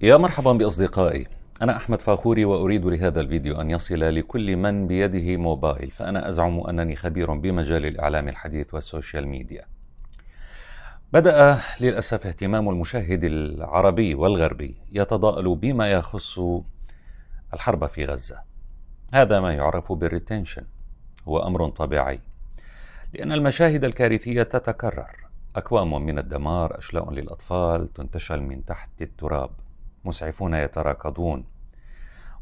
يا مرحبا باصدقائي انا احمد فاخوري واريد لهذا الفيديو ان يصل لكل من بيده موبايل فانا ازعم انني خبير بمجال الاعلام الحديث والسوشيال ميديا بدا للاسف اهتمام المشاهد العربي والغربي يتضاءل بما يخص الحرب في غزه هذا ما يعرف بالريتنشن هو امر طبيعي لان المشاهد الكارثيه تتكرر اكوام من الدمار اشلاء للاطفال تنتشل من تحت التراب مسعفون يتراكضون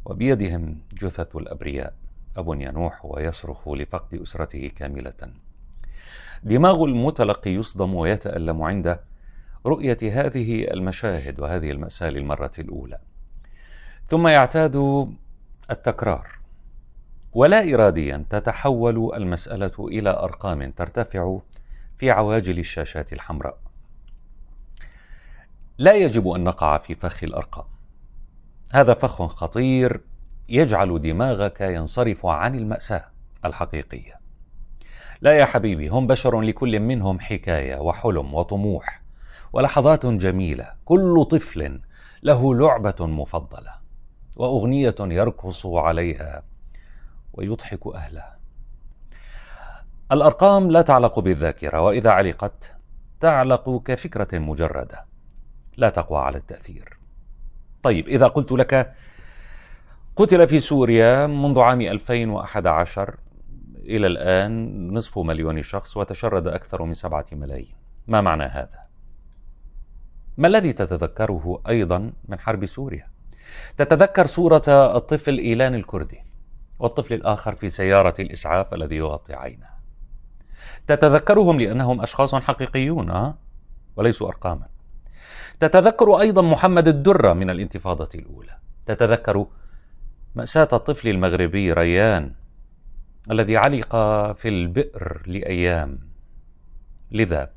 وبيدهم جثث الأبرياء أب ينوح ويصرخ لفقد أسرته كاملة دماغ المتلقي يصدم ويتألم عند رؤية هذه المشاهد وهذه المأساة للمرة الأولى ثم يعتاد التكرار ولا إراديا تتحول المسألة إلى أرقام ترتفع في عواجل الشاشات الحمراء لا يجب ان نقع في فخ الارقام هذا فخ خطير يجعل دماغك ينصرف عن الماساه الحقيقيه لا يا حبيبي هم بشر لكل منهم حكايه وحلم وطموح ولحظات جميله كل طفل له لعبه مفضله واغنيه يرقص عليها ويضحك اهلها الارقام لا تعلق بالذاكره واذا علقت تعلق كفكره مجرده لا تقوى على التأثير. طيب إذا قلت لك قتل في سوريا منذ عام 2011 إلى الآن نصف مليون شخص وتشرد أكثر من سبعة ملايين ما معنى هذا؟ ما الذي تتذكره أيضا من حرب سوريا؟ تتذكر صورة الطفل إيلان الكردي والطفل الآخر في سيارة الإسعاف الذي يغطي عينه تتذكرهم لأنهم أشخاص حقيقيون آه؟ وليسوا أرقاما تتذكر أيضا محمد الدرة من الانتفاضة الأولى تتذكر مأساة الطفل المغربي ريان الذي علق في البئر لأيام لذا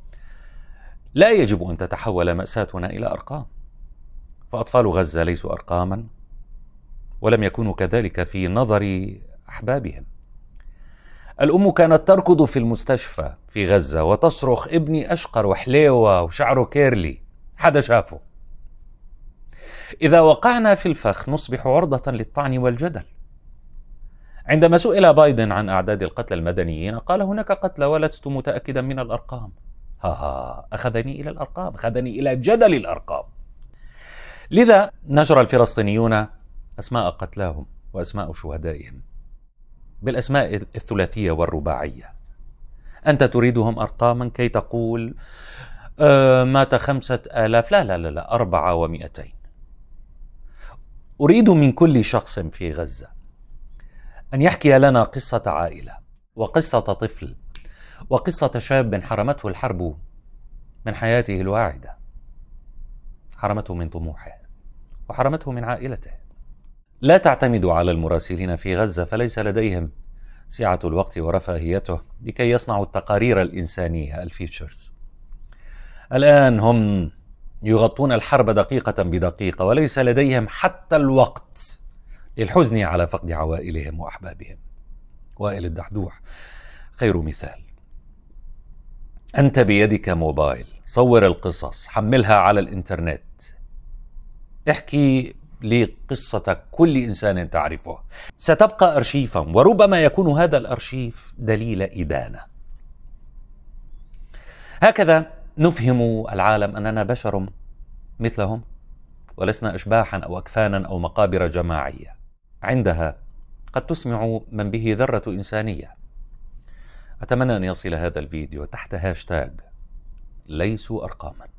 لا يجب أن تتحول مأساتنا إلى أرقام فأطفال غزة ليسوا أرقاما ولم يكونوا كذلك في نظر أحبابهم الأم كانت تركض في المستشفى في غزة وتصرخ ابني أشقر وحليوة وشعره كيرلي حدا شافه إذا وقعنا في الفخ نصبح عرضة للطعن والجدل عندما سئل بايدن عن أعداد القتلى المدنيين قال هناك قتلى ولست متأكدا من الأرقام ها ها أخذني إلى الأرقام أخذني إلى جدل الأرقام لذا نشر الفلسطينيون أسماء قتلاهم وأسماء شهدائهم بالأسماء الثلاثية والرباعية أنت تريدهم أرقاما كي تقول آه مات خمسة آلاف لا لا لا, لا أربعة ومئتين أريد من كل شخص في غزة أن يحكي لنا قصة عائلة وقصة طفل وقصة شاب حرمته الحرب من حياته الواعدة حرمته من طموحه وحرمته من عائلته لا تعتمد على المراسلين في غزة فليس لديهم سعة الوقت ورفاهيته لكي يصنعوا التقارير الإنسانية الفيتشرز الآن هم يغطون الحرب دقيقة بدقيقة وليس لديهم حتى الوقت للحزن على فقد عوائلهم وأحبابهم وائل الدحدوح خير مثال أنت بيدك موبايل صور القصص حملها على الإنترنت احكي لي قصة كل إنسان تعرفه ستبقى أرشيفا وربما يكون هذا الأرشيف دليل إدانة هكذا نفهم العالم اننا بشر مثلهم ولسنا اشباحا او اكفانا او مقابر جماعيه عندها قد تسمع من به ذره انسانيه اتمنى ان يصل هذا الفيديو تحت هاشتاج ليسوا ارقاما